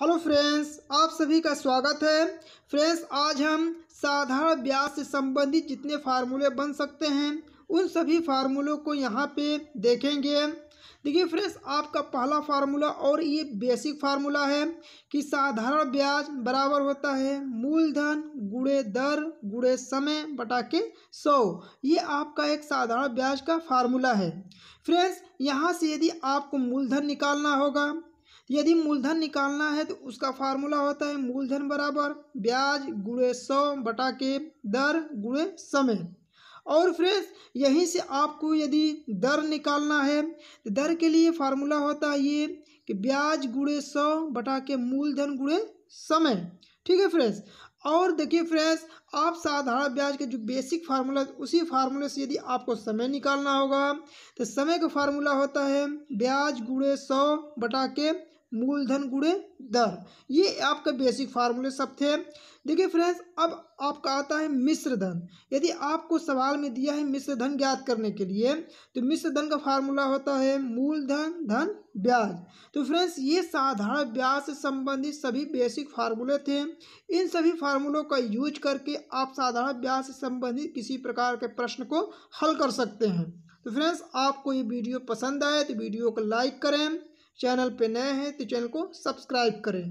hello friends आप सभी का स्वागत है फ्रेंड्स आज हम साधारण ब्याज से संबंधित जितने फार्मूले बन सकते हैं उन सभी फार्मूलों को यहाँ पे देखेंगे देखिए फ्रेंड्स आपका पहला फार्मूला और ये बेसिक फार्मूला है कि साधारण ब्याज बराबर होता है मूलधन गुड़े दर गुड़े समय बटा के सौ ये आपका एक साधारण ब्याज का फार्मूला है फ्रेंड्स यहाँ से यदि आपको मूलधन निकालना होगा यदि मूलधन निकालना है तो उसका फार्मूला होता है मूलधन बराबर ब्याज गुड़े सौ बटा के दर गुड़े समय और फ्रेंड्स यहीं से आपको यदि दर निकालना है तो दर के लिए फार्मूला होता है ये कि ब्याज गुड़े सौ बटा के मूलधन गुड़े समय ठीक है फ्रेंड्स और देखिए फ्रेंड्स आप साधारण ब्याज के जो बेसिक फार्मूला उसी फार्मूले से यदि आपको समय निकालना होगा तो समय का फार्मूला होता है ब्याज गुड़े सौ बटा के मूलधन गुड़े दर ये आपका बेसिक फार्मूले सब थे देखिए फ्रेंड्स अब आपका आता है मिश्र धन यदि आपको सवाल में दिया है मिश्र धन ज्ञात करने के लिए तो मिश्र धन का फार्मूला होता है मूलधन धन ब्याज तो फ्रेंड्स ये साधारण ब्याज से संबंधित सभी बेसिक फार्मूले थे इन सभी फार्मूलों का यूज करके आप साधारण ब्याज से संबंधित किसी प्रकार के प्रश्न को हल कर सकते हैं तो फ्रेंड्स आपको ये वीडियो पसंद आए तो वीडियो को लाइक करें चैनल पे नए हैं तो चैनल को सब्सक्राइब करें